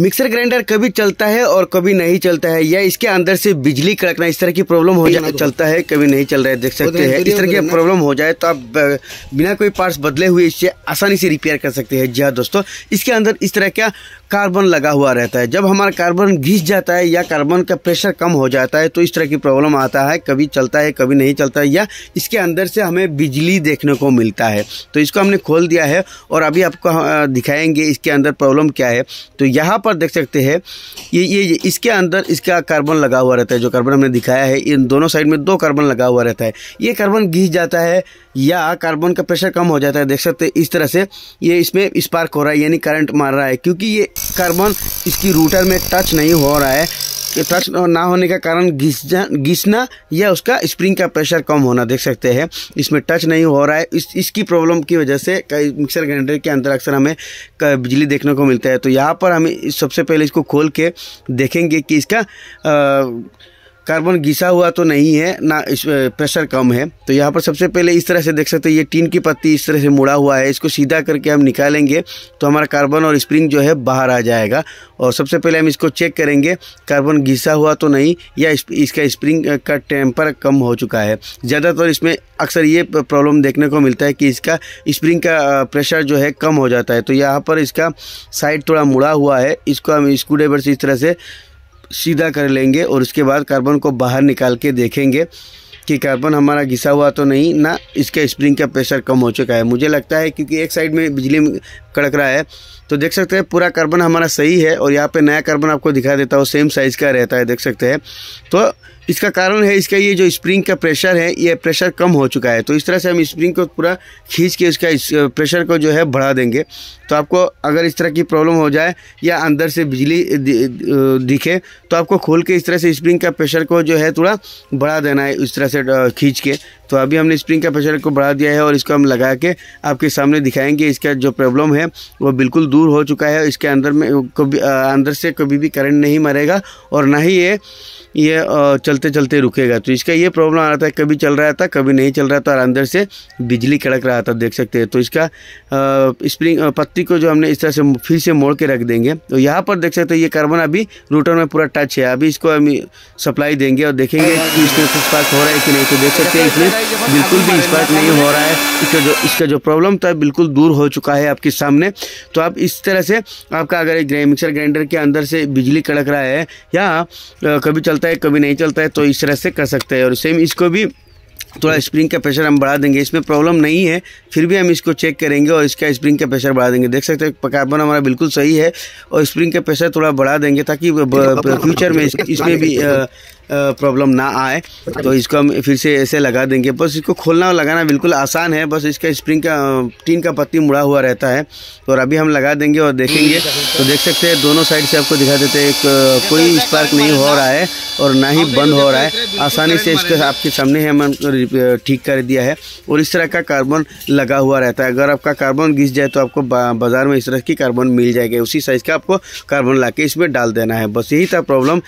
mixer grinder कभी चलता है और कभी नहीं चलता है या इसके अंदर से बिजली कड़कना इस तरह की प्रॉब्लम हो जाए चलता है कभी नहीं चल रहा है देख सकते हैं इस तरह की प्रॉब्लम हो जाए तो आप बिना कोई पार्ट्स बदले हुए इसे आसानी से रिपेयर कर सकते हैं जी हाँ दोस्तों इसके अंदर इस तरह का कार्बन लगा हुआ रहता है जब हमारा कार्बन घिस जाता है या कार्बन का प्रेशर कम हो जाता है तो इस तरह की प्रॉब्लम आता है कभी चलता है कभी नहीं चलता है या इसके अंदर से हमें बिजली देखने को मिलता है तो इसको हमने खोल दिया है और अभी आपको दिखाएंगे इसके अंदर प्रॉब्लम क्या है तो यहाँ पर पर देख सकते हैं ये ये इसके अंदर इसका कार्बन लगा हुआ रहता है जो कार्बन हमने दिखाया है इन दोनों साइड में दो कार्बन लगा हुआ रहता है ये कार्बन घिस जाता है या कार्बन का प्रेशर कम हो जाता है देख सकते हैं इस तरह से ये इसमें स्पार्क हो रहा है यानी करंट मार रहा है क्योंकि ये कार्बन इसकी रूटर में टच नहीं हो रहा है टच ना होने का कारण घिस घिसना या उसका स्प्रिंग का प्रेशर कम होना देख सकते हैं इसमें टच नहीं हो रहा है इस इसकी प्रॉब्लम की वजह से कई मिक्सर ग्राइंडर के अंदर अक्सर हमें बिजली देखने को मिलता है तो यहाँ पर हम सबसे पहले इसको खोल के देखेंगे कि इसका आ, कार्बन घिसा हुआ तो नहीं है ना इस प्रेशर कम है तो यहाँ पर सबसे पहले इस तरह से देख सकते हैं ये टीन की पत्ती इस तरह से मुड़ा हुआ है इसको सीधा करके हम निकालेंगे तो हमारा कार्बन और स्प्रिंग जो है बाहर आ जाएगा और सबसे पहले हम इसको चेक करेंगे कार्बन घिसा हुआ तो नहीं या इस, इसका स्प्रिंग का टेम्पर कम हो चुका है ज़्यादातर इसमें अक्सर ये प्रॉब्लम देखने को मिलता है कि इसका स्प्रिंग का प्रेशर जो है कम हो जाता है तो यहाँ पर इसका साइड थोड़ा मुड़ा हुआ है इसको हम स्क्रू से इस तरह से सीधा कर लेंगे और उसके बाद कार्बन को बाहर निकाल के देखेंगे कि कार्बन हमारा घिसा हुआ तो नहीं ना इसके स्प्रिंग का प्रेशर कम हो चुका है मुझे लगता है क्योंकि एक साइड में बिजली कड़क रहा है तो देख सकते हैं पूरा कार्बन हमारा सही है और यहाँ पे नया कार्बन आपको दिखा देता हूँ सेम साइज़ का रहता है देख सकते हैं तो इसका कारण है इसका ये जो स्प्रिंग का प्रेशर है ये प्रेशर कम हो चुका है तो इस तरह से हम स्प्रिंग को पूरा खींच के इसका इस प्रेशर को जो है बढ़ा देंगे तो आपको अगर इस तरह की प्रॉब्लम हो जाए या अंदर से बिजली दिखे तो आपको खोल के इस तरह से स्प्रिंग का प्रेशर को जो है थोड़ा बढ़ा देना है इस तरह से खींच के तो अभी हमने स्प्रिंग कैपेसिटर को बढ़ा दिया है और इसको हम लगा के आपके सामने दिखाएंगे इसका जो प्रॉब्लम है वो बिल्कुल दूर हो चुका है इसके अंदर में कभी अंदर से कभी भी करंट नहीं मरेगा और ना ही ये ये चलते चलते रुकेगा तो इसका ये प्रॉब्लम आ रहा था कभी चल रहा था कभी नहीं चल रहा था और अंदर से बिजली कड़क रहा था देख सकते हैं तो इसका स्प्रिंग पत्ती को जो हमने इस तरह से फिर से मोड़ के रख देंगे तो यहाँ पर देख सकते हैं ये कार्बन अभी रूटर में पूरा टच है अभी इसको हम सप्लाई देंगे और देखेंगे कि इसमें कुछ पास हो रहा है कि नहीं तो देख सकते हैं इसमें बिल्कुल भी स्पार्क नहीं हो रहा है इसका जो इसका जो प्रॉब्लम था बिल्कुल दूर हो चुका है आपके सामने तो आप इस तरह से आपका अगर एक मिक्सर ग्राइंडर के अंदर से बिजली कड़क रहा है या कभी चलता है कभी नहीं चलता है तो इस तरह से कर सकते हैं और सेम इसको भी थोड़ा स्प्रिंग का प्रेशर हम बढ़ा देंगे इसमें प्रॉब्लम नहीं है फिर भी हम इसको चेक करेंगे और इसका स्प्रिंग का प्रेशर बढ़ा देंगे देख सकते हैं कार्बन हमारा बिल्कुल सही है और स्प्रिंग का प्रेशर थोड़ा बढ़ा देंगे ताकि फ्यूचर में इसमें भी प्रॉब्लम ना आए तो इसको हम फिर से ऐसे लगा देंगे बस इसको खोलना और लगाना बिल्कुल आसान है बस इसका स्प्रिंग का टीन का पत्ती मुड़ा हुआ रहता है और अभी हम लगा देंगे और देखेंगे तो देख सकते हैं दोनों साइड से आपको दिखा देते हैं कोई स्पार्क नहीं हो रहा है और ना ही बंद हो रहा है आसानी से इसके आपके सामने हम ठीक कर दिया है और इस तरह का कार्बन लगा हुआ रहता है अगर आपका कार्बन घिस जाए तो आपको बाज़ार में इस तरह की कार्बन मिल जाएगी उसी साइज़ का आपको कार्बन ला इसमें डाल देना है बस यही था प्रॉब्लम